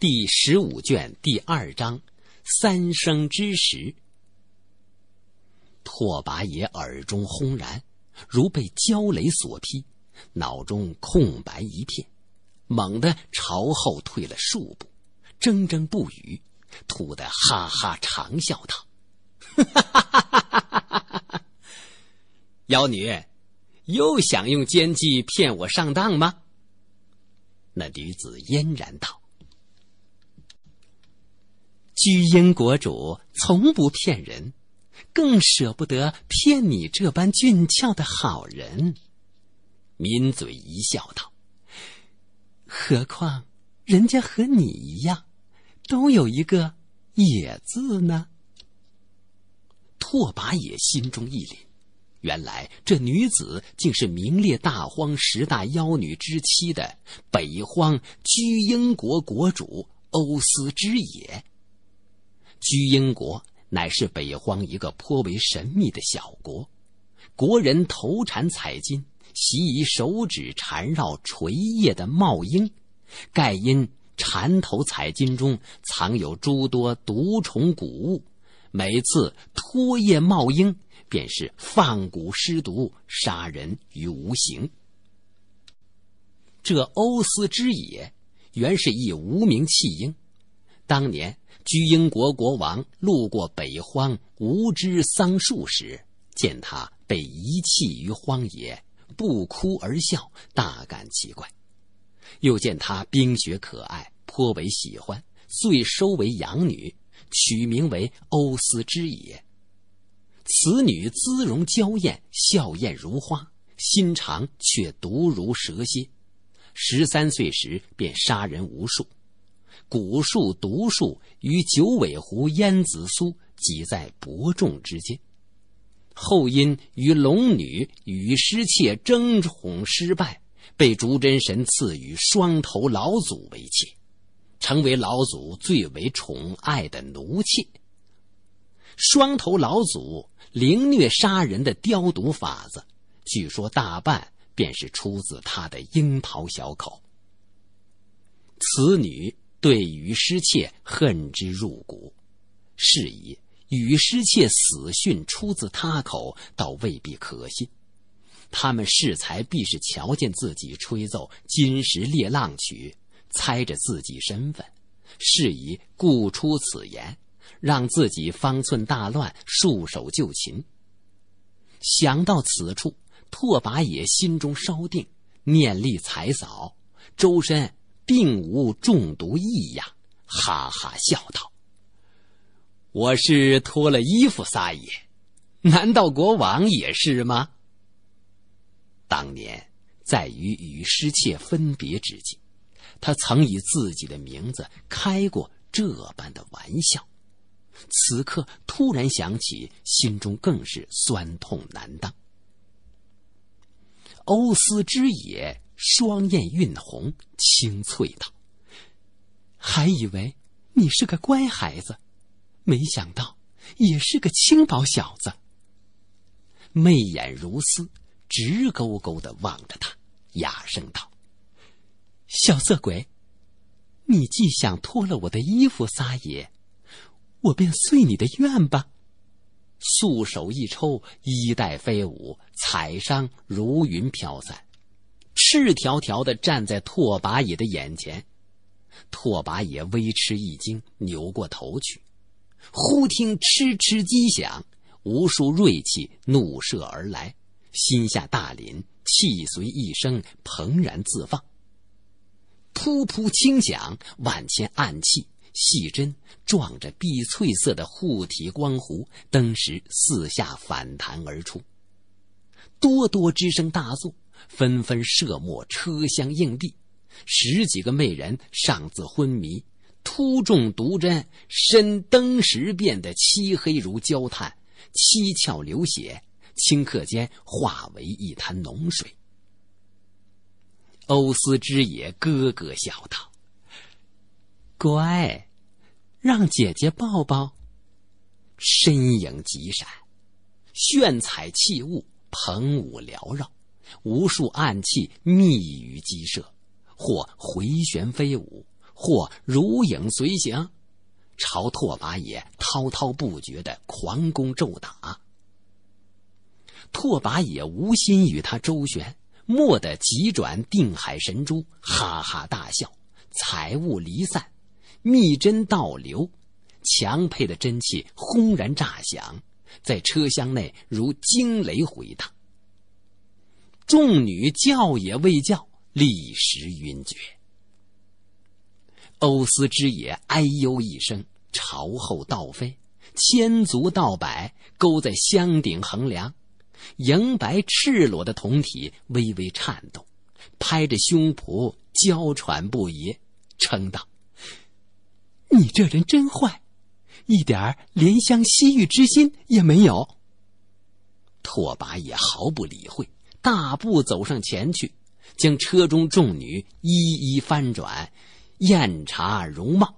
第十五卷第二章，三生之时。拓跋野耳中轰然，如被焦雷所劈，脑中空白一片，猛地朝后退了数步，铮铮不语，吐的哈哈长笑道：“妖女，又想用奸计骗我上当吗？”那女子嫣然道。居英国主从不骗人，更舍不得骗你这般俊俏的好人。抿嘴一笑，道：“何况，人家和你一样，都有一个‘野’字呢。”拓跋野心中一凛，原来这女子竟是名列大荒十大妖女之妻的北荒居英国国主欧斯之野。居英国乃是北荒一个颇为神秘的小国，国人头产采金，习以手指缠绕垂叶的茂英，盖因缠头采金中藏有诸多毒虫谷物，每次脱叶茂英便是放蛊施毒，杀人于无形。这欧斯之野，原是一无名弃婴。当年，居英国国王路过北荒无知桑树时，见他被遗弃于荒野，不哭而笑，大感奇怪。又见他冰雪可爱，颇为喜欢，遂收为养女，取名为欧斯之野。此女姿容娇艳，笑靥如花，心肠却毒如蛇蝎。十三岁时便杀人无数。古树、独树与九尾狐、燕子苏挤在伯仲之间。后因与龙女与失妾争宠失败，被逐真神赐予双头老祖为妾，成为老祖最为宠爱的奴妾。双头老祖凌虐杀人的刁毒法子，据说大半便是出自他的樱桃小口。此女。对于失窃恨之入骨，是以与失窃死讯出自他口，倒未必可信。他们适才必是瞧见自己吹奏《金石猎浪曲》，猜着自己身份，是以故出此言，让自己方寸大乱，束手就擒。想到此处，拓跋野心中稍定，念力彩扫周身。并无中毒异样，哈哈笑道：“我是脱了衣服撒野，难道国王也是吗？”当年在与与失妾分别之际，他曾以自己的名字开过这般的玩笑，此刻突然想起，心中更是酸痛难当。欧斯之野。双眼晕红，清脆道：“还以为你是个乖孩子，没想到也是个轻薄小子。”媚眼如丝，直勾勾的望着他，哑声道：“小色鬼，你既想脱了我的衣服撒野，我便遂你的愿吧。”素手一抽，衣带飞舞，彩裳如云飘散。赤条条的站在拓跋野的眼前，拓跋野微吃一惊，扭过头去，忽听哧哧击响，无数锐气怒射而来，心下大凛，气随一声砰然自放，噗噗轻响，万千暗器细针撞着碧翠色的护体光弧，登时四下反弹而出，多多之声大作。纷纷射没车厢硬币，十几个媚人尚自昏迷，突中毒针，身登时变得漆黑如焦炭，七窍流血，顷刻间化为一滩脓水。欧思之也咯咯笑道：“乖，让姐姐抱抱。”身影极闪，炫彩器物，蓬舞缭绕。无数暗器密于激射，或回旋飞舞，或如影随形，朝拓跋野滔滔不绝的狂攻骤打。拓跋野无心与他周旋，蓦地急转定海神珠，哈哈大笑，财物离散，密针倒流，强配的真气轰然炸响，在车厢内如惊雷回荡。众女叫也未叫，立时晕厥。欧斯之也哎呦一声，朝后倒飞，千足倒摆，勾在箱顶横梁，莹白赤裸的铜体微微颤动，拍着胸脯娇喘不已，称道：“你这人真坏，一点怜香惜玉之心也没有。”拓跋也毫不理会。大步走上前去，将车中众女一一翻转，验查容貌。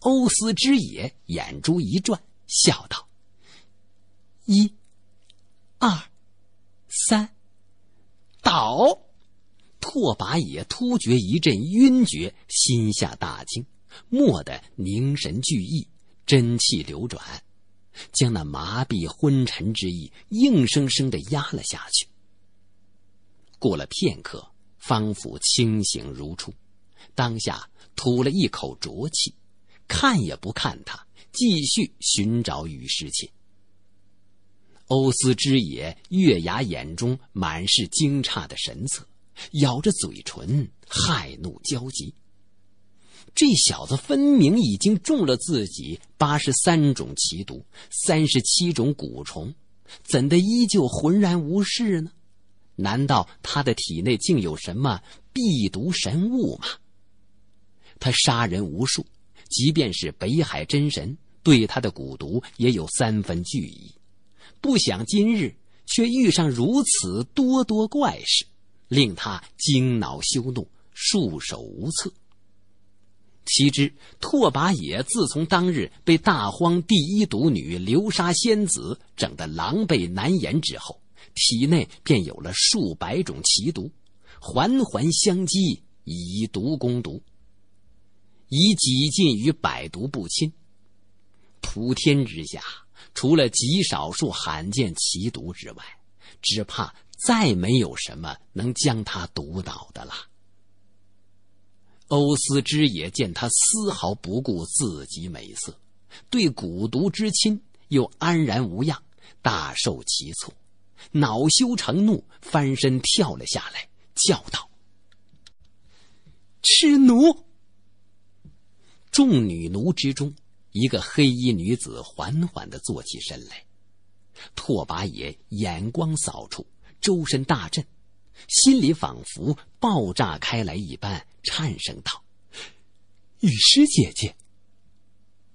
欧斯之野眼珠一转，笑道：“一、二、三，倒！”拓跋野突觉一阵晕厥，心下大惊，蓦地凝神聚意，真气流转。将那麻痹昏沉之意硬生生的压了下去。过了片刻，方府清醒如初，当下吐了一口浊气，看也不看他，继续寻找雨师琴。欧斯之野月牙眼中满是惊诧的神色，咬着嘴唇，骇怒交集。这小子分明已经中了自己八十三种奇毒、三十七种蛊虫，怎的依旧浑然无事呢？难道他的体内竟有什么避毒神物吗？他杀人无数，即便是北海真神，对他的蛊毒也有三分惧意。不想今日却遇上如此多多怪事，令他惊恼羞怒，束手无策。岂知拓跋野自从当日被大荒第一毒女流沙仙子整得狼狈难言之后，体内便有了数百种奇毒，环环相击，以毒攻毒，以几近于百毒不侵。普天之下，除了极少数罕见奇毒之外，只怕再没有什么能将他毒倒的了。欧斯之也见他丝毫不顾自己美色，对蛊毒之亲又安然无恙，大受其挫，恼羞成怒，翻身跳了下来，叫道：“痴奴！”众女奴之中，一个黑衣女子缓缓的坐起身来，拓跋野眼光扫处，周身大震。心里仿佛爆炸开来一般，颤声道：“雨师姐姐。”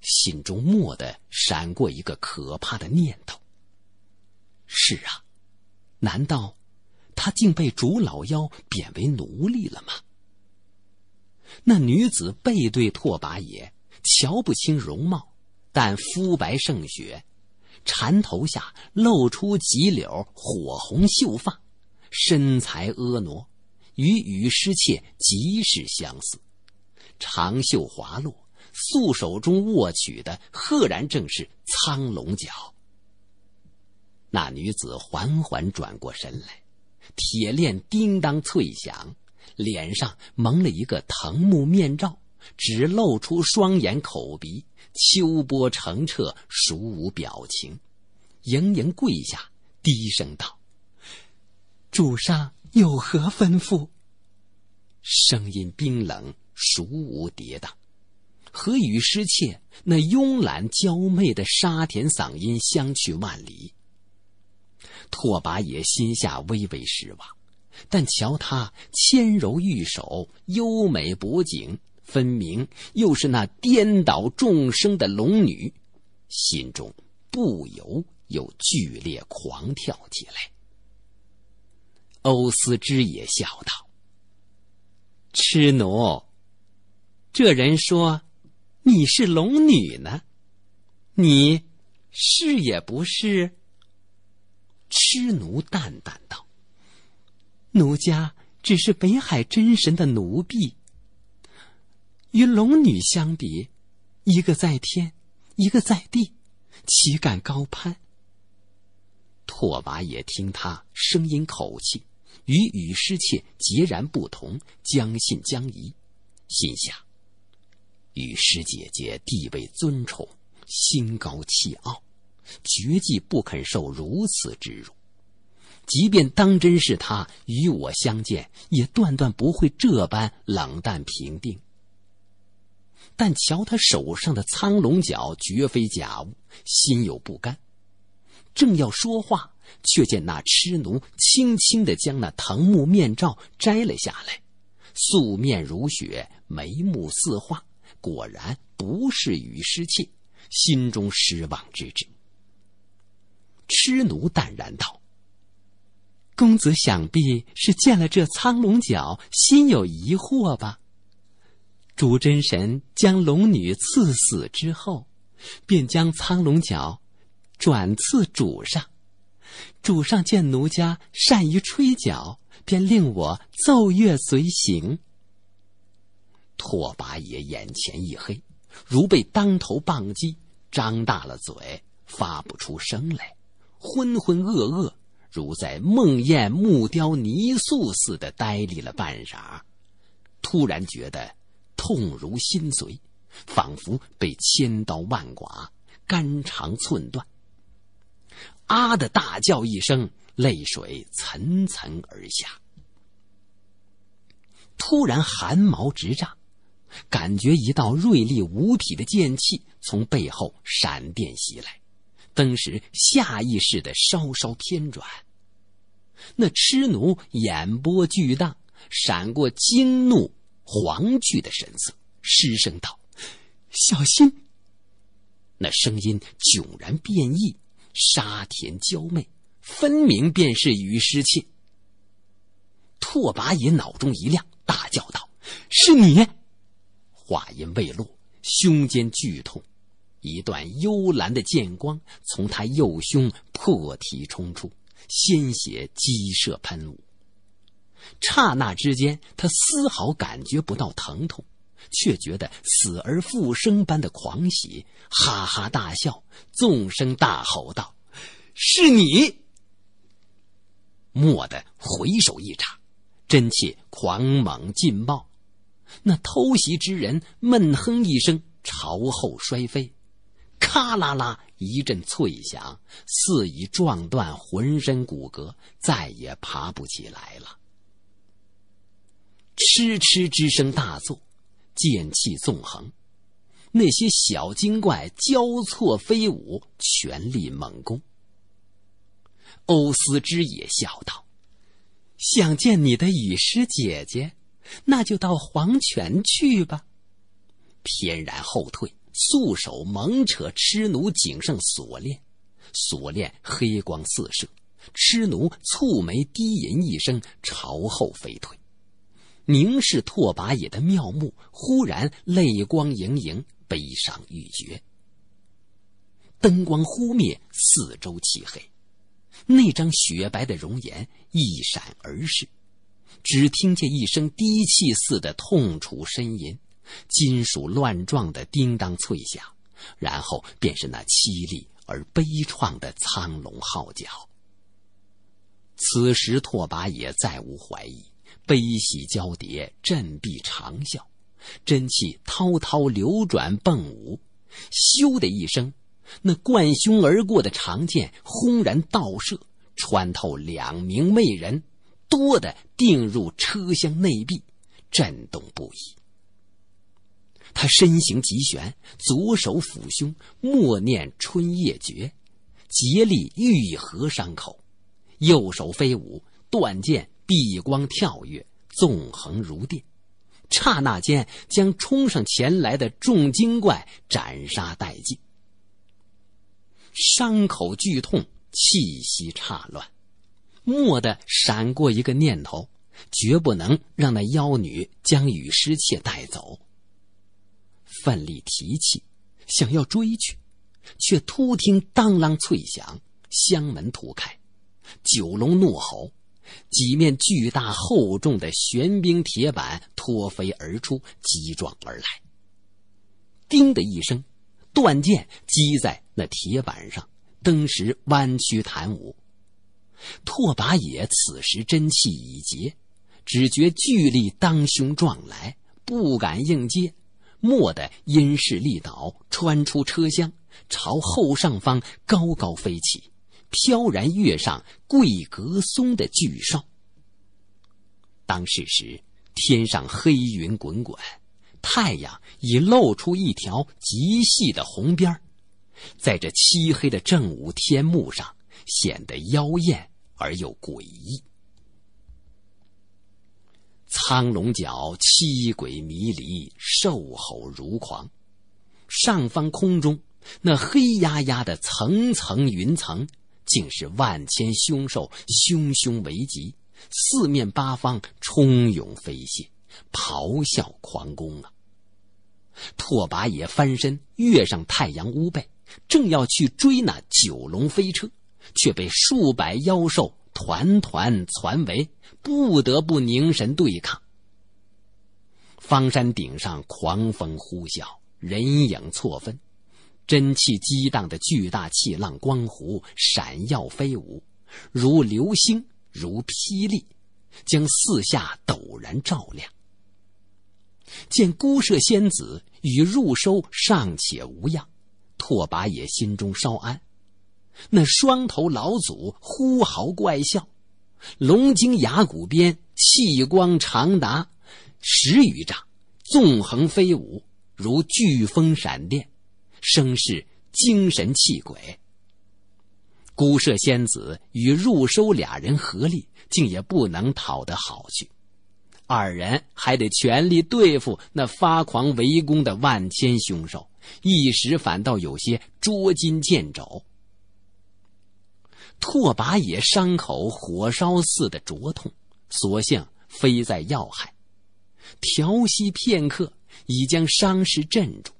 心中蓦地闪过一个可怕的念头。是啊，难道他竟被竹老妖贬为奴隶了吗？那女子背对拓跋野，瞧不清容貌，但肤白胜雪，缠头下露出几绺火红秀发。身材婀娜，与雨师妾极是相似。长袖滑落，素手中握取的赫然正是苍龙角。那女子缓缓转过身来，铁链叮当脆响，脸上蒙了一个藤木面罩，只露出双眼、口鼻，秋波澄澈，熟无表情，盈盈跪下，低声道。主上有何吩咐？声音冰冷，熟无跌宕，和雨失窃那慵懒娇媚的沙田嗓音相去万里。拓跋野心下微微失望，但瞧她纤柔玉手、优美脖颈，分明又是那颠倒众生的龙女，心中不由又剧烈狂跳起来。欧斯之也笑道：“痴奴，这人说你是龙女呢，你是也不是？”痴奴淡淡道：“奴家只是北海真神的奴婢，与龙女相比，一个在天，一个在地，岂敢高攀？”拓跋也听他声音口气。与雨师妾截然不同，将信将疑，心想：雨师姐姐地位尊崇，心高气傲，绝技不肯受如此之辱。即便当真是她与我相见，也断断不会这般冷淡平定。但瞧她手上的苍龙角绝非假物，心有不甘，正要说话。却见那痴奴轻轻的将那藤木面罩摘了下来，素面如雪，眉目似画，果然不是雨失妾，心中失望之至。痴奴淡然道：“公子想必是见了这苍龙角，心有疑惑吧？主真神将龙女赐死之后，便将苍龙角转赐主上。”主上见奴家善于吹角，便令我奏乐随行。拓跋野眼前一黑，如被当头棒击，张大了嘴，发不出声来，浑浑噩噩，如在梦魇、木雕、泥塑似的呆立了半晌，突然觉得痛如心髓，仿佛被千刀万剐，肝肠寸断。啊！的大叫一声，泪水层层而下。突然，寒毛直炸，感觉一道锐利无匹的剑气从背后闪电袭来，登时下意识的稍稍偏转。那痴奴眼波巨荡，闪过惊怒惶惧的神色，失声道：“小心！”那声音迥然变异。沙田娇媚，分明便是雨师妾。拓跋野脑中一亮，大叫道：“是你！”话音未落，胸间剧痛，一段幽蓝的剑光从他右胸破体冲出，鲜血激射喷雾。刹那之间，他丝毫感觉不到疼痛。却觉得死而复生般的狂喜，哈哈大笑，纵声大吼道：“是你！”蓦地回首一查，真气狂猛劲爆，那偷袭之人闷哼一声，朝后摔飞，咔啦啦一阵脆响，似已撞断浑身骨骼，再也爬不起来了。嗤嗤之声大作。剑气纵横，那些小精怪交错飞舞，全力猛攻。欧思之也笑道：“想见你的雨师姐姐，那就到黄泉去吧。”翩然后退，素手猛扯痴奴颈上锁链，锁链黑光四射。痴奴蹙眉低吟一声，朝后飞退。凝视拓跋野的妙目，忽然泪光盈盈，悲伤欲绝。灯光忽灭，四周漆黑，那张雪白的容颜一闪而逝。只听见一声低泣似的痛楚呻吟，金属乱撞的叮当脆响，然后便是那凄厉而悲怆的苍龙号角。此时，拓跋野再无怀疑。悲喜交叠，振臂长啸，真气滔滔流转迸舞。咻的一声，那贯胸而过的长剑轰然倒射，穿透两名魅人，多的钉入车厢内壁，震动不已。他身形极旋，左手抚胸，默念春夜诀，竭力愈合伤口，右手飞舞断剑。碧光跳跃，纵横如电，刹那间将冲上前来的众精怪斩杀殆尽。伤口剧痛，气息差乱，蓦地闪过一个念头：绝不能让那妖女将雨师妾带走。奋力提气，想要追去，却突听当啷脆响，香门突开，九龙怒吼。几面巨大厚重的玄冰铁板脱飞而出，击撞而来。叮的一声，断剑击在那铁板上，登时弯曲弹舞。拓跋野此时真气已竭，只觉巨力当胸撞来，不敢应接，蓦地因势利导，穿出车厢，朝后上方高高飞起。飘然跃上桂格松的巨兽。当是时，天上黑云滚滚，太阳已露出一条极细的红边儿，在这漆黑的正午天幕上显得妖艳而又诡异。苍龙角七鬼迷离，兽吼如狂，上方空中那黑压压的层层云层。竟是万千凶兽，凶凶为集，四面八方冲涌飞泻，咆哮狂攻啊！拓跋野翻身跃上太阳乌背，正要去追那九龙飞车，却被数百妖兽团团攒围，不得不凝神对抗。方山顶上，狂风呼啸，人影错分。真气激荡的巨大气浪，光弧闪耀飞舞，如流星，如霹雳，将四下陡然照亮。见孤舍仙子与入收尚且无恙，拓跋也心中稍安。那双头老祖呼嚎怪笑，龙睛崖谷边气光长达十余丈，纵横飞舞，如飓风闪电。声势、精神、气鬼，孤舍仙子与入收俩人合力，竟也不能讨得好去。二人还得全力对付那发狂围攻的万千凶兽，一时反倒有些捉襟见肘。拓跋野伤口火烧似的灼痛，所幸非在要害，调息片刻，已将伤势镇住。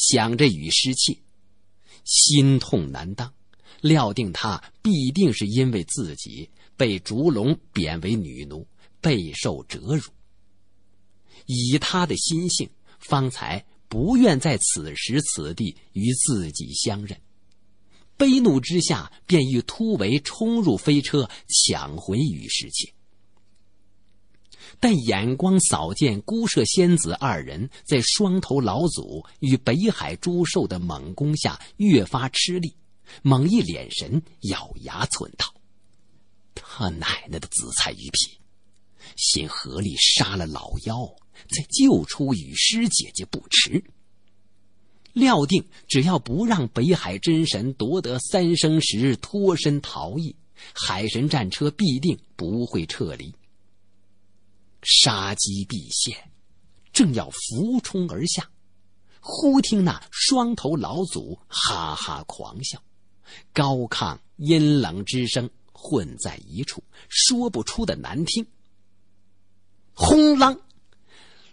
想着雨失窃，心痛难当，料定他必定是因为自己被烛龙贬为女奴，备受折辱。以他的心性，方才不愿在此时此地与自己相认，悲怒之下，便欲突围冲入飞车，抢回雨世妾。但眼光扫见孤舍仙子二人在双头老祖与北海诸兽的猛攻下越发吃力，猛一脸神咬牙寸道：“他奶奶的紫菜鱼皮！先合力杀了老妖，再救出雨师姐姐不迟。”料定只要不让北海真神夺得三生石脱身逃逸，海神战车必定不会撤离。杀机毕现，正要俯冲而下，忽听那双头老祖哈哈狂笑，高亢阴冷之声混在一处，说不出的难听。轰啷，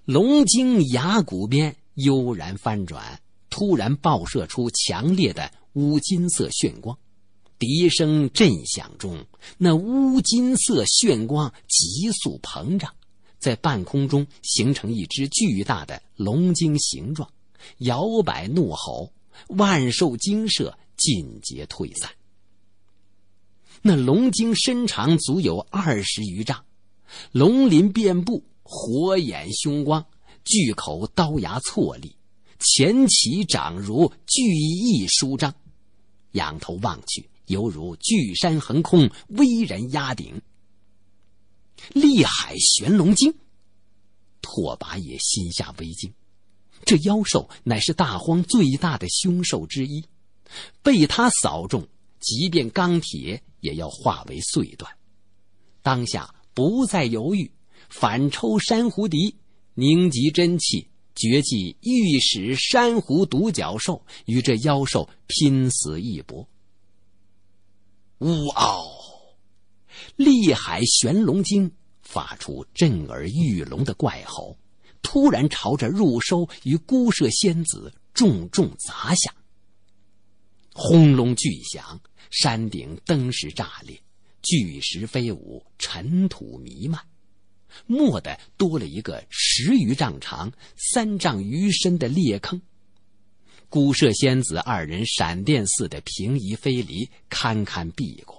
龙鲸崖谷边悠然翻转，突然爆射出强烈的乌金色炫光，笛声震响中，那乌金色炫光急速膨胀。在半空中形成一只巨大的龙鲸形状，摇摆怒吼，万兽惊舍尽皆退散。那龙鲸身长足有二十余丈，龙鳞遍布，火眼凶光，巨口刀牙错立，前鳍掌如巨翼舒张，仰头望去，犹如巨山横空，巍然压顶。《裂海玄龙经》，拓跋野心下微惊，这妖兽乃是大荒最大的凶兽之一，被它扫中，即便钢铁也要化为碎断。当下不再犹豫，反抽珊瑚笛，凝集真气，绝技御使珊瑚独角兽，与这妖兽拼死一搏。呜嗷！厉海玄龙经发出震耳欲聋的怪吼，突然朝着入收与孤舍仙子重重砸下。轰隆巨响，山顶登时炸裂，巨石飞舞，尘土弥漫。蓦地多了一个十余丈长、三丈余深的裂坑。孤舍仙子二人闪电似的平移飞离，堪堪避过。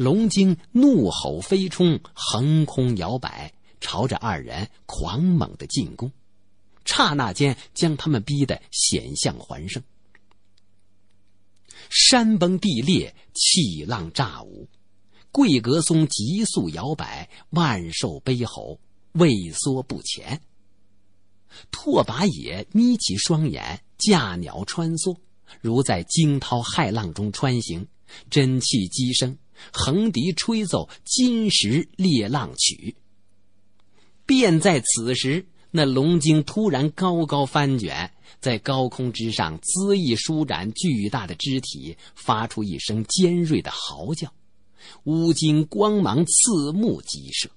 龙鲸怒吼，飞冲，横空摇摆，朝着二人狂猛的进攻，刹那间将他们逼得险象环生。山崩地裂，气浪炸舞，桂格松急速摇摆，万兽悲吼，畏缩不前。拓跋野眯起双眼，驾鸟穿梭，如在惊涛骇浪中穿行，真气激生。横笛吹奏《金石裂浪曲》。便在此时，那龙鲸突然高高翻卷，在高空之上恣意舒展巨大的肢体，发出一声尖锐的嚎叫，乌金光芒刺目激射，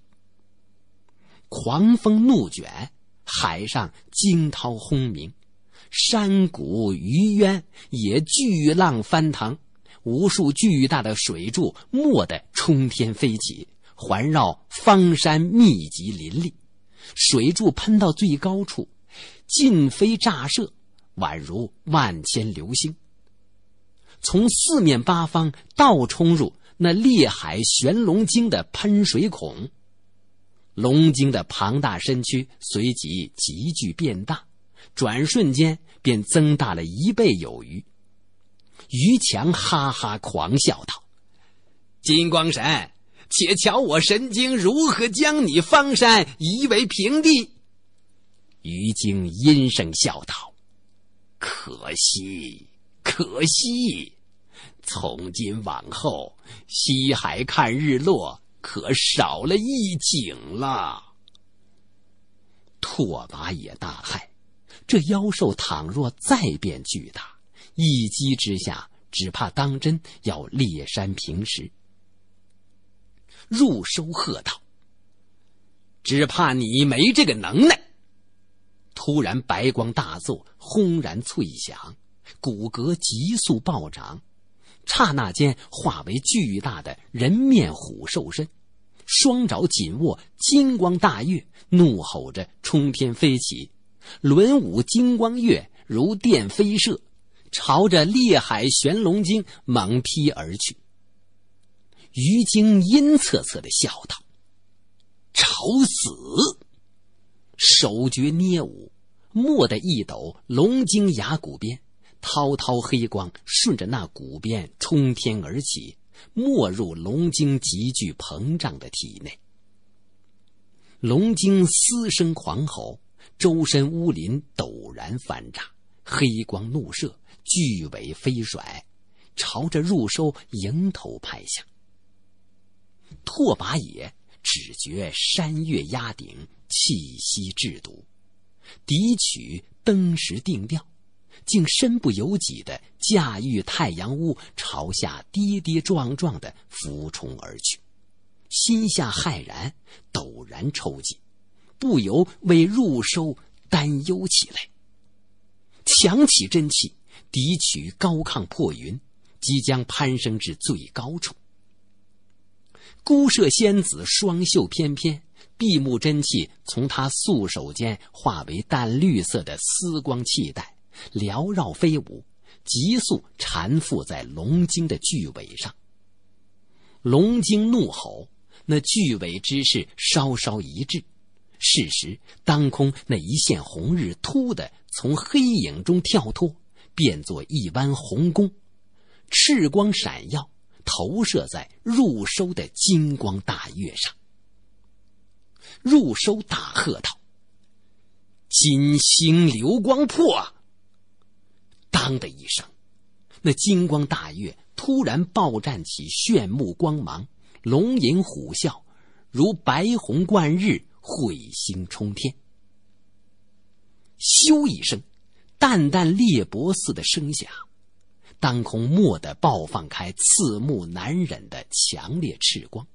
狂风怒卷，海上惊涛轰鸣，山谷、鱼渊也巨浪翻腾。无数巨大的水柱蓦地冲天飞起，环绕方山密集林立。水柱喷到最高处，尽飞炸射，宛如万千流星。从四面八方倒冲入那裂海玄龙鲸的喷水孔，龙鲸的庞大身躯随即急剧变大，转瞬间便增大了一倍有余。于强哈哈狂笑道：“金光神，且瞧我神经如何将你方山夷为平地。”于惊阴声笑道：“可惜，可惜，从今往后西海看日落可少了一景了。”拓跋也大骇，这妖兽倘若再变巨大。一击之下，只怕当真要裂山平石。入收喝道：“只怕你没这个能耐！”突然白光大作，轰然脆响，骨骼急速暴涨，刹那间化为巨大的人面虎兽身，双爪紧握金光大月，怒吼着冲天飞起，轮舞金光月如电飞射。朝着裂海玄龙经》猛劈而去，鱼精阴恻恻的笑道：“找死！”手诀捏舞，蓦地一抖，龙鲸牙骨鞭，滔滔黑光顺着那骨鞭冲天而起，没入龙鲸急剧膨胀的体内。龙鲸嘶声狂吼，周身乌鳞陡然翻炸，黑光怒射。巨尾飞甩，朝着入收迎头拍下。拓跋野只觉山岳压顶，气息至堵，笛曲登时定调，竟身不由己的驾驭太阳屋朝下跌跌撞撞的俯冲而去，心下骇然，陡然抽筋，不由为入收担忧起来，强起真气。笛曲高亢破云，即将攀升至最高处。孤舍仙子双袖翩翩，闭目真气从她素手间化为淡绿色的丝光气带，缭绕飞舞，急速缠缚在龙精的巨尾上。龙精怒吼，那巨尾之势稍稍一滞。是时，当空那一线红日突的从黑影中跳脱。变作一弯红弓，赤光闪耀，投射在入收的金光大月上。入收大喝道：“金星流光破！”当的一声，那金光大月突然爆绽起炫目光芒，龙吟虎啸，如白虹贯日，彗星冲天。咻一声。淡淡裂帛似的声响，当空蓦地爆放开刺目难忍的强烈赤光，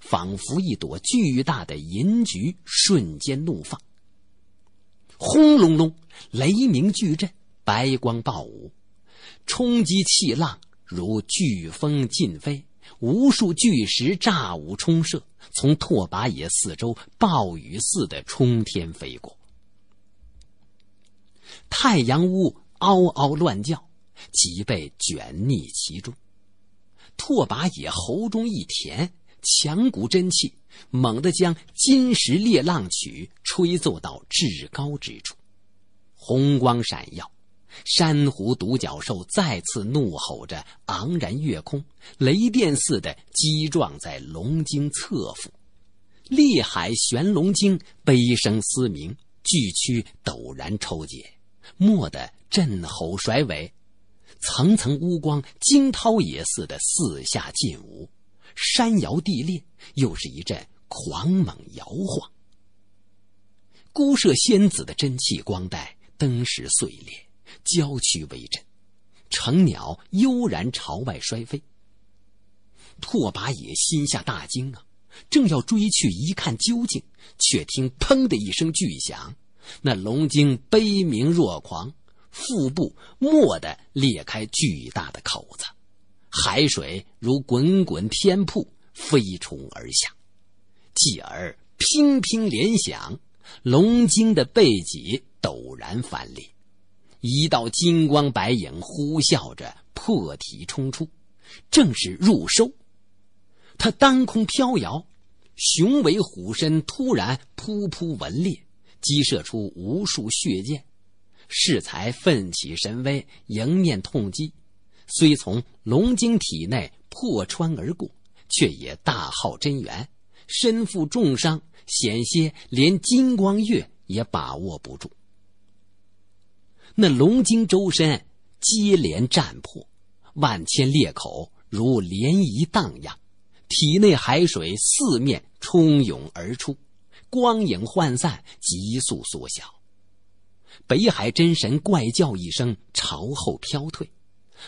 仿佛一朵巨大的银菊瞬间怒放。轰隆隆，雷鸣巨震，白光暴舞，冲击气浪如飓风劲飞，无数巨石炸舞冲射，从拓跋野四周暴雨似的冲天飞过。太阳乌嗷嗷乱叫，脊背卷逆其中。拓跋野喉中一甜，强骨真气猛地将《金石裂浪曲》吹奏到至高之处，红光闪耀。珊瑚独角兽再次怒吼着昂然跃空，雷电似的击撞在龙鲸侧腹。裂海玄龙鲸悲声嘶鸣，巨躯陡然抽结。蓦得震吼甩尾，层层乌光惊涛也似的四下尽无，山摇地裂，又是一阵狂猛摇晃。孤舍仙子的真气光带登时碎裂，娇躯微震，成鸟悠然朝外摔飞。拓跋野心下大惊啊，正要追去一看究竟，却听“砰”的一声巨响。那龙鲸悲鸣若狂，腹部蓦地裂开巨大的口子，海水如滚滚天瀑飞冲而下，继而乒乒连响，龙鲸的背脊陡然翻裂，一道金光白影呼啸着破体冲出，正是入收。他当空飘摇，雄伟虎身突然扑扑纹裂。激射出无数血箭，适才奋起神威，迎面痛击，虽从龙鲸体内破穿而过，却也大耗真元，身负重伤，险些连金光月也把握不住。那龙鲸周身接连战破，万千裂口如涟漪荡漾，体内海水四面冲涌而出。光影涣散，急速缩小。北海真神怪叫一声，朝后飘退。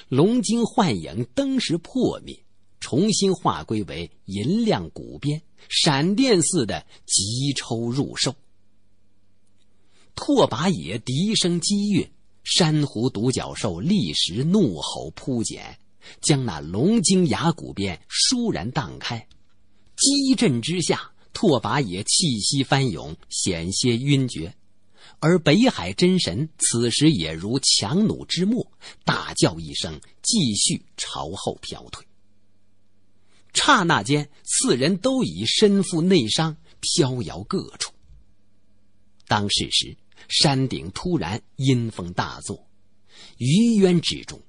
龙精幻影登时破灭，重新化归为银亮骨鞭，闪电似的急抽入兽。拓跋野笛声激越，珊瑚独角兽立时怒吼扑减，将那龙精牙骨鞭倏然荡开。激震之下。拓跋野气息翻涌，险些晕厥；而北海真神此时也如强弩之末，大叫一声，继续朝后飘退。刹那间，四人都已身负内伤，飘摇各处。当是时，山顶突然阴风大作，余渊之中，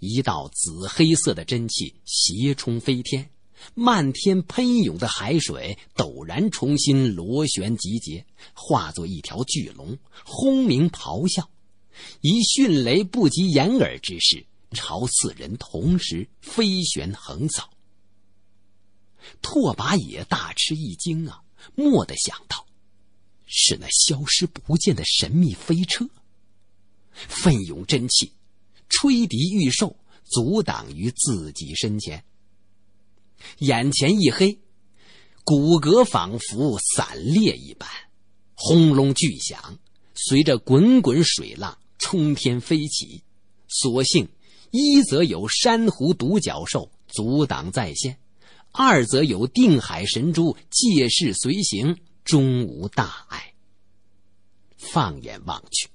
一道紫黑色的真气斜冲飞天。漫天喷涌的海水陡然重新螺旋集结，化作一条巨龙，轰鸣咆哮，以迅雷不及掩耳之势朝四人同时飞旋横扫。拓跋野大吃一惊啊！蓦地想到，是那消失不见的神秘飞车。奋勇真气，吹笛御兽，阻挡于自己身前。眼前一黑，骨骼仿佛散裂一般，轰隆巨响，随着滚滚水浪冲天飞起。所幸一则有珊瑚独角兽阻挡在先，二则有定海神珠借势随行，终无大碍。放眼望去，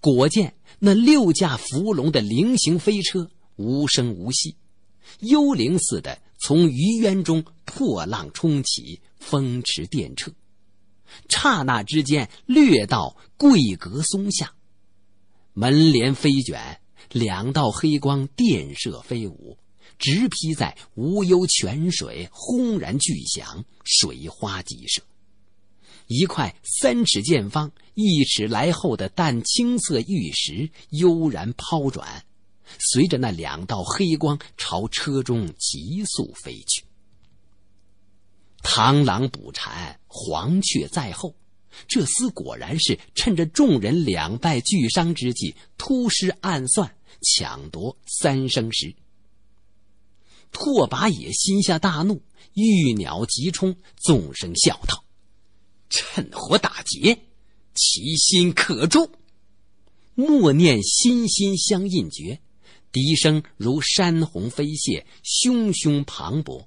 果见那六架伏龙的菱形飞车无声无息，幽灵似的。从余渊中破浪冲起，风驰电掣，刹那之间掠到桂阁松下，门帘飞卷，两道黑光电射飞舞，直劈在无忧泉水，轰然巨响，水花急射，一块三尺见方、一尺来厚的淡青色玉石悠然抛转。随着那两道黑光朝车中急速飞去，螳螂捕蝉，黄雀在后。这厮果然是趁着众人两败俱伤之际，突施暗算，抢夺三生石。拓跋野心下大怒，欲鸟急冲，纵声笑道：“趁火打劫，其心可诛！”默念心心相印诀。笛声如山洪飞泻，汹汹磅礴。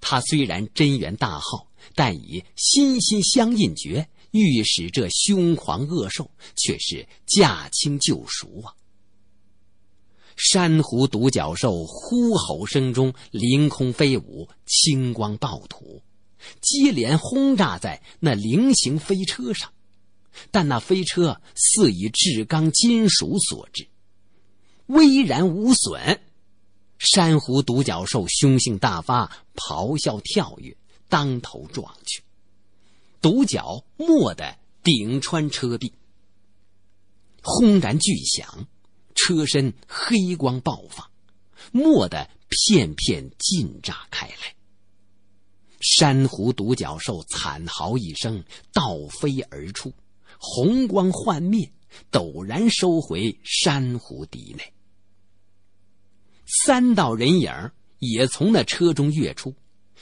他虽然真元大号，但以心心相印诀，欲使这凶狂恶兽，却是驾轻就熟啊！珊瑚独角兽呼吼声中，凌空飞舞，青光暴吐，接连轰炸在那菱形飞车上。但那飞车似以至刚金属所制。巍然无损，珊瑚独角兽凶性大发，咆哮跳跃，当头撞去，独角蓦地顶穿车壁，轰然巨响，车身黑光爆发，蓦地片片尽炸开来。珊瑚独角兽惨嚎一声，倒飞而出，红光幻灭。陡然收回珊瑚底内，三道人影也从那车中跃出，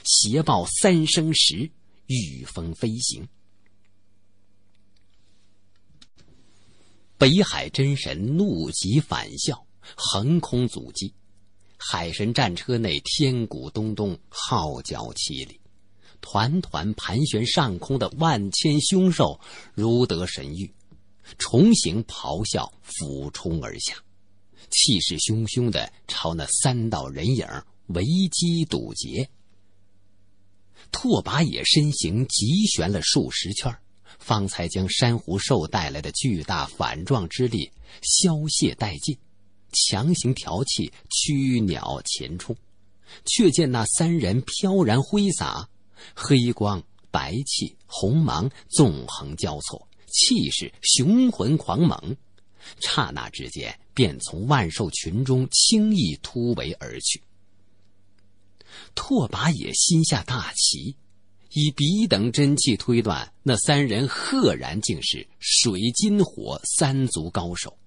斜抱三生石，御风飞行。北海真神怒极反笑，横空阻击。海神战车内天鼓咚咚，号角凄厉，团团盘旋上空的万千凶兽如得神谕。重型咆哮，俯冲而下，气势汹汹的朝那三道人影围击堵截。拓跋野身形急旋了数十圈，方才将珊瑚兽带来的巨大反撞之力消泄殆尽，强行调气驱鸟前冲，却见那三人飘然挥洒，黑光、白气、红芒纵横交错。气势雄浑狂猛，刹那之间便从万兽群中轻易突围而去。拓跋野心下大奇，以彼等真气推断，那三人赫然竟是水、金、火三族高手，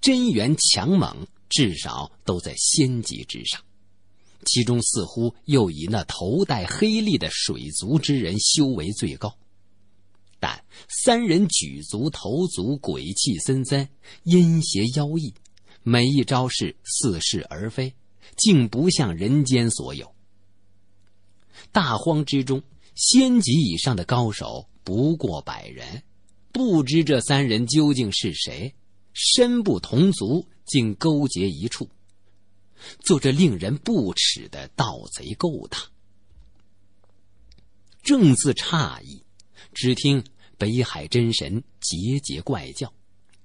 真元强猛，至少都在仙级之上。其中似乎又以那头戴黑笠的水族之人修为最高。但三人举足投足，鬼气森森，阴邪妖异，每一招式似是而非，竟不像人间所有。大荒之中，仙级以上的高手不过百人，不知这三人究竟是谁，身不同族，竟勾结一处，做着令人不齿的盗贼勾当。正自诧异，只听。北海真神节节怪叫，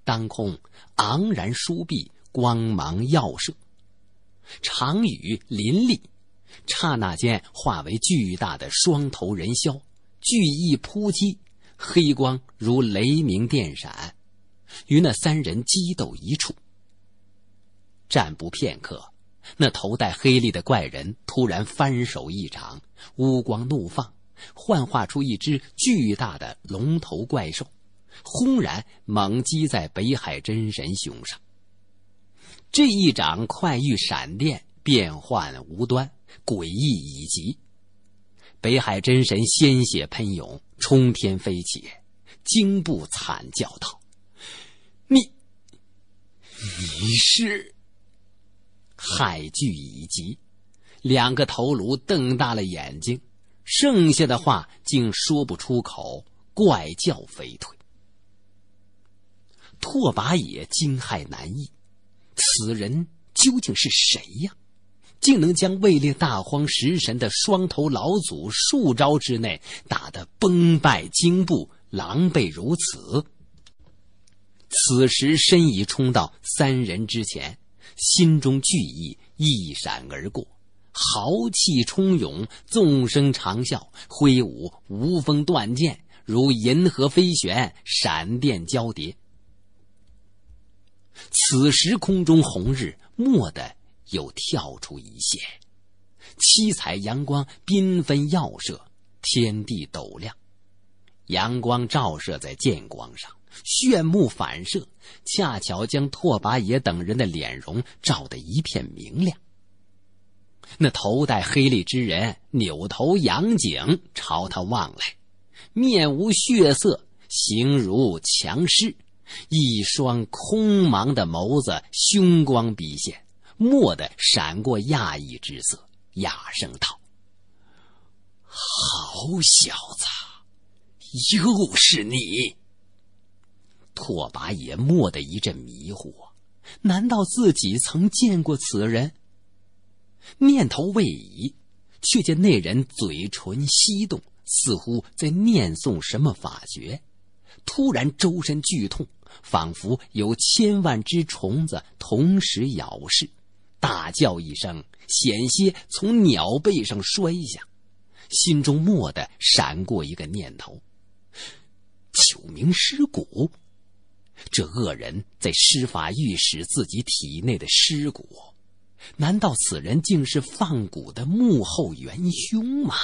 当空昂然舒臂，光芒耀射，长羽林立，刹那间化为巨大的双头人枭，巨翼扑击，黑光如雷鸣电闪，与那三人激斗一处。战不片刻，那头戴黑笠的怪人突然翻手一掌，乌光怒放。幻化出一只巨大的龙头怪兽，轰然猛击在北海真神胸上。这一掌快欲闪电，变幻无端，诡异已极。北海真神鲜血喷涌，冲天飞起，惊怖惨叫道：“你，你是……”海巨已极，两个头颅瞪大了眼睛。剩下的话竟说不出口，怪叫飞腿。拓跋野惊骇难抑，此人究竟是谁呀？竟能将位列大荒食神的双头老祖数招之内打得崩败惊怖，狼狈如此。此时身已冲到三人之前，心中惧意一闪而过。豪气冲涌，纵声长啸，挥舞无锋断剑，如银河飞旋，闪电交叠。此时空中红日蓦地又跳出一线，七彩阳光缤纷耀射，天地斗亮。阳光照射在剑光上，炫目反射，恰巧将拓跋野等人的脸容照得一片明亮。那头戴黑笠之人扭头仰颈朝他望来，面无血色，形如强尸，一双空茫的眸子凶光毕现，蓦地闪过讶异之色，哑声道：“好小子，又是你！”拓跋也蓦地一阵迷糊难道自己曾见过此人？念头未移，却见那人嘴唇翕动，似乎在念诵什么法诀。突然，周身剧痛，仿佛有千万只虫子同时咬噬，大叫一声，险些从鸟背上摔下。心中蓦地闪过一个念头：九名尸骨，这恶人在施法欲使自己体内的尸骨。难道此人竟是放蛊的幕后元凶吗？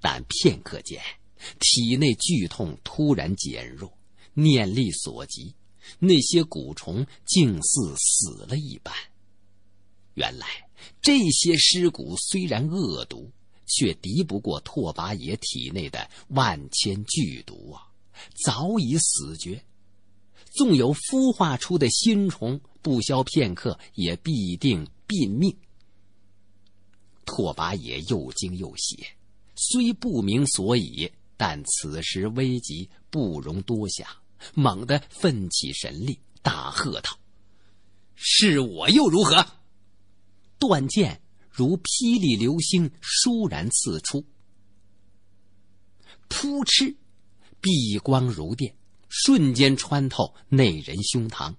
但片刻间，体内剧痛突然减弱，念力所及，那些蛊虫竟似死了一般。原来，这些尸骨虽然恶毒，却敌不过拓跋野体内的万千剧毒啊，早已死绝。纵有孵化出的新虫，不消片刻也必定毙命。拓跋野又惊又喜，虽不明所以，但此时危急，不容多想，猛地奋起神力，大喝道：“是我又如何？”断剑如霹雳流星，倏然刺出，扑哧，碧光如电。瞬间穿透那人胸膛，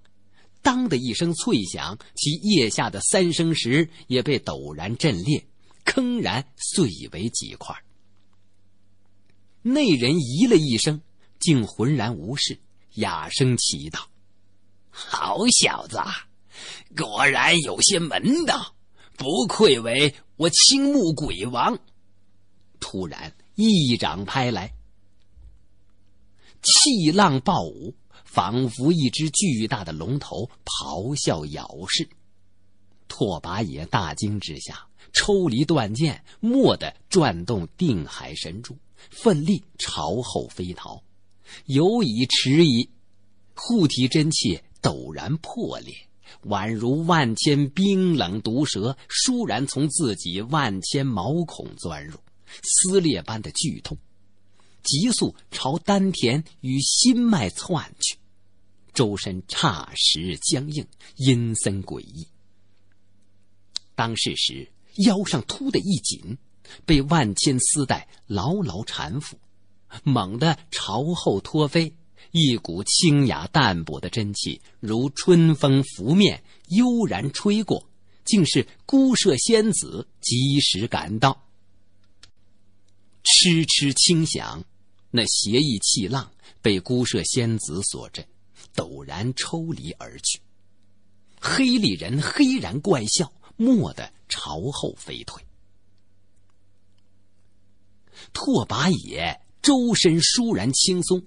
当的一声脆响，其腋下的三生石也被陡然震裂，铿然碎为几块。那人咦了一声，竟浑然无事，哑声祈道：“好小子，果然有些门道，不愧为我青木鬼王。”突然一掌拍来。气浪暴舞，仿佛一只巨大的龙头咆哮咬噬。拓跋野大惊之下，抽离断剑，蓦地转动定海神珠，奋力朝后飞逃。犹已迟疑，护体真气陡然破裂，宛如万千冰冷毒蛇倏然从自己万千毛孔钻入，撕裂般的剧痛。急速朝丹田与心脉窜去，周身霎时僵硬，阴森诡异。当世时，腰上突的一紧，被万千丝带牢牢缠缚，猛地朝后脱飞。一股清雅淡薄的真气如春风拂面，悠然吹过，竟是孤舍仙子及时赶到，痴痴轻响。那邪意气浪被孤舍仙子所震，陡然抽离而去。黑里人黑然怪笑，蓦地朝后飞退。拓跋野周身倏然轻松，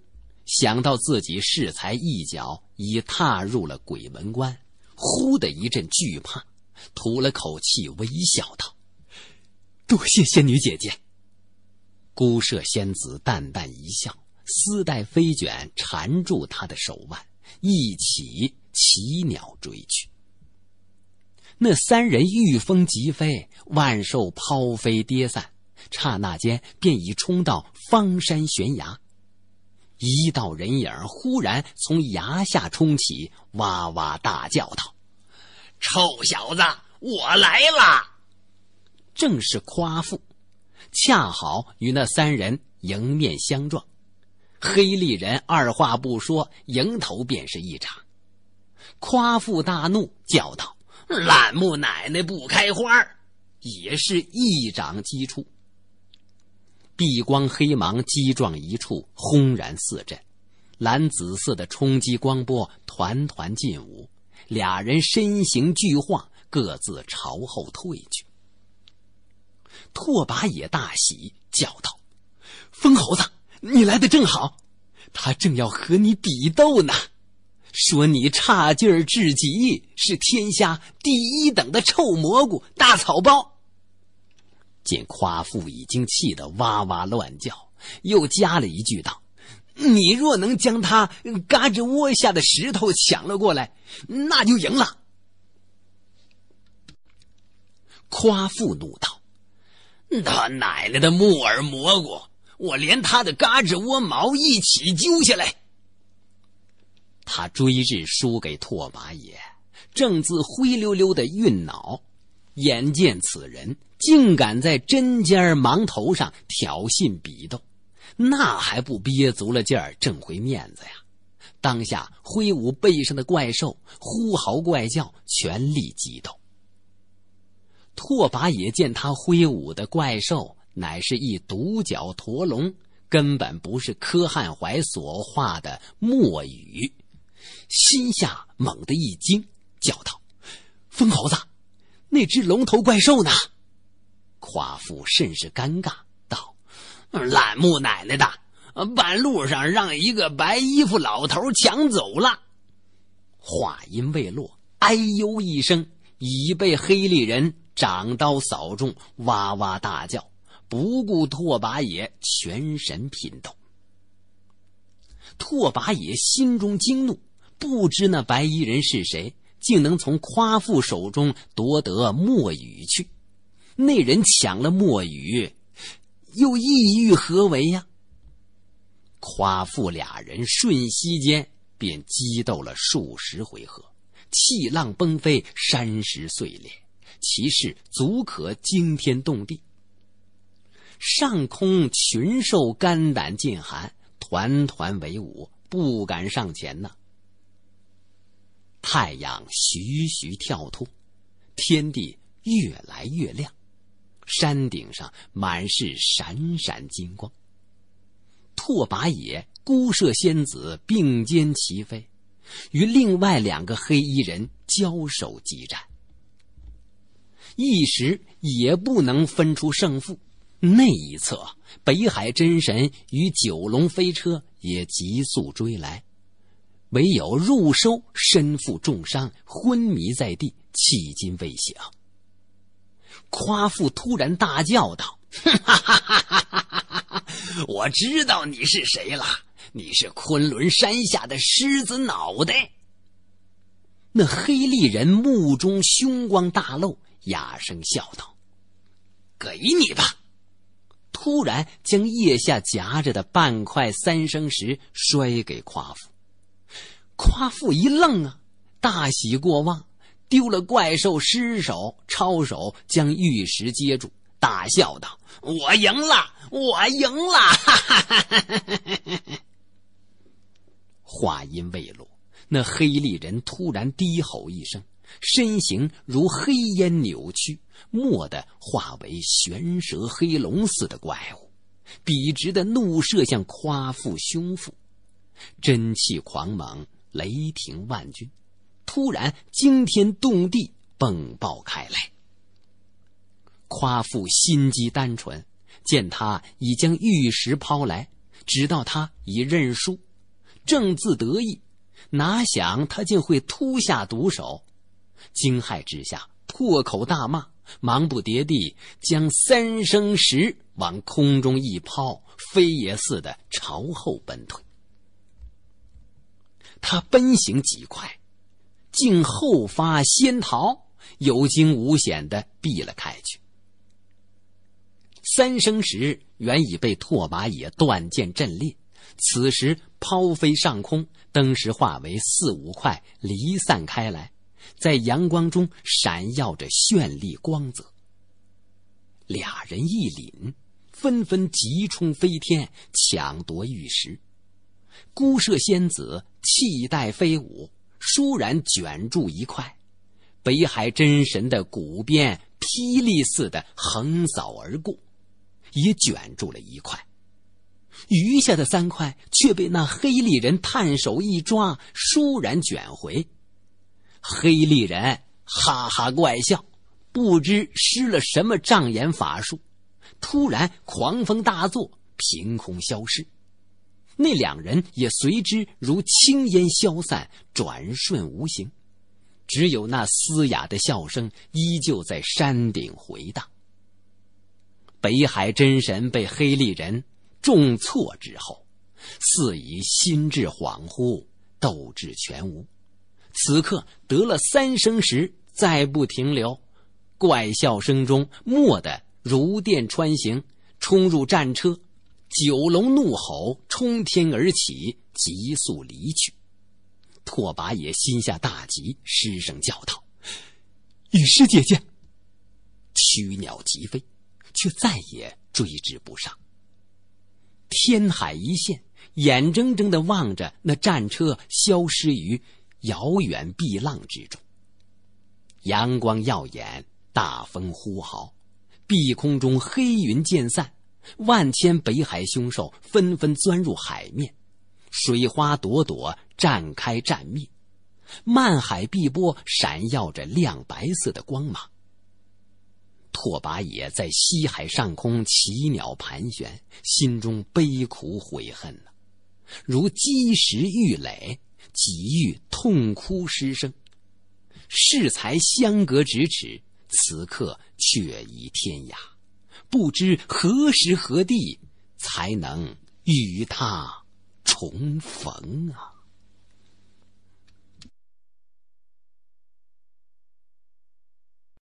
想到自己适才一脚已踏入了鬼门关，忽的一阵惧怕，吐了口气，微笑道：“多谢仙女姐姐。”孤射仙子淡淡一笑，丝带飞卷，缠住他的手腕，一起起鸟追去。那三人遇风即飞，万兽抛飞跌散，刹那间便已冲到方山悬崖。一道人影忽然从崖下冲起，哇哇大叫道：“臭小子，我来啦！”正是夸父。恰好与那三人迎面相撞，黑利人二话不说，迎头便是一掌。夸父大怒，叫道：“懒木奶奶不开花！”也是一掌击出，碧光黑芒击撞一处，轰然四震，蓝紫色的冲击光波团团进舞，俩人身形俱晃，各自朝后退去。拓跋野大喜，叫道：“疯猴子，你来的正好。他正要和你比斗呢，说你差劲儿至极，是天下第一等的臭蘑菇、大草包。”见夸父已经气得哇哇乱叫，又加了一句道：“你若能将他嘎吱窝下的石头抢了过来，那就赢了。”夸父怒道。他奶奶的木耳蘑菇！我连他的嘎吱窝毛一起揪下来。他追日输给拓跋野，正自灰溜溜的运脑，眼见此人竟敢在针尖儿芒头上挑衅比斗，那还不憋足了劲儿挣回面子呀？当下挥舞背上的怪兽，呼嚎怪叫，全力激斗。拓跋也见他挥舞的怪兽乃是一独角驼龙，根本不是柯汉怀所画的墨雨，心下猛地一惊，叫道：“疯猴子，那只龙头怪兽呢？”夸父甚是尴尬，道：“懒木奶奶的，半路上让一个白衣服老头抢走了。”话音未落，哎呦一声，已被黑利人。掌刀扫中，哇哇大叫，不顾拓跋野全神拼斗。拓跋野心中惊怒，不知那白衣人是谁，竟能从夸父手中夺得墨雨去。那人抢了墨雨，又意欲何为呀？夸父俩人瞬息间便激斗了数十回合，气浪崩飞，山石碎裂。其势足可惊天动地。上空群兽肝胆尽寒，团团围舞，不敢上前呐。太阳徐徐跳脱，天地越来越亮，山顶上满是闪闪金光。拓跋野、孤舍仙子并肩齐飞，与另外两个黑衣人交手激战。一时也不能分出胜负，那一侧北海真神与九龙飞车也急速追来，唯有入收身负重伤，昏迷在地，迄今未醒。夸父突然大叫道：“哈哈哈哈哈哈！我知道你是谁了，你是昆仑山下的狮子脑袋。”那黑利人目中凶光大露。哑声笑道：“给你吧！”突然将腋下夹着的半块三生石摔给夸父。夸父一愣啊，大喜过望，丢了怪兽尸首，抄手将玉石接住，大笑道：“我赢了，我赢了！”哈哈哈哈哈！哈。话音未落，那黑利人突然低吼一声。身形如黑烟扭曲，蓦地化为玄蛇、黑龙似的怪物，笔直的怒射向夸父胸腹，真气狂猛，雷霆万钧。突然，惊天动地，迸爆开来。夸父心机单纯，见他已将玉石抛来，直道他已认输，正自得意，哪想他竟会突下毒手。惊骇之下，破口大骂，忙不迭地将三生石往空中一抛，飞也似的朝后奔退。他奔行极快，竟后发先逃，有惊无险地避了开去。三生石原已被拓跋野断剑震裂，此时抛飞上空，登时化为四五块离散开来。在阳光中闪耀着绚丽光泽。俩人一领，纷纷急冲飞天抢夺玉石。孤舍仙子气带飞舞，倏然卷住一块；北海真神的骨鞭霹雳似的横扫而过，也卷住了一块。余下的三块却被那黑利人探手一抓，倏然卷回。黑利人哈哈怪笑，不知施了什么障眼法术。突然狂风大作，凭空消失。那两人也随之如青烟消散，转瞬无形。只有那嘶哑的笑声依旧在山顶回荡。北海真神被黑利人重挫之后，似已心智恍惚，斗志全无。此刻得了三生石，再不停留。怪笑声中，蓦地如电穿行，冲入战车。九龙怒吼，冲天而起，急速离去。拓跋野心下大急，失声叫道：“雨师姐姐！”驱鸟急飞，却再也追之不上。天海一线，眼睁睁的望着那战车消失于。遥远碧浪之中，阳光耀眼，大风呼号，碧空中黑云渐散，万千北海凶兽纷纷钻入海面，水花朵朵绽开绽灭，漫海碧波闪耀着亮白色的光芒。拓跋野在西海上空奇鸟盘旋，心中悲苦悔恨呐，如积石玉垒。急欲痛哭失声，适才相隔咫尺，此刻却已天涯，不知何时何地才能与他重逢啊！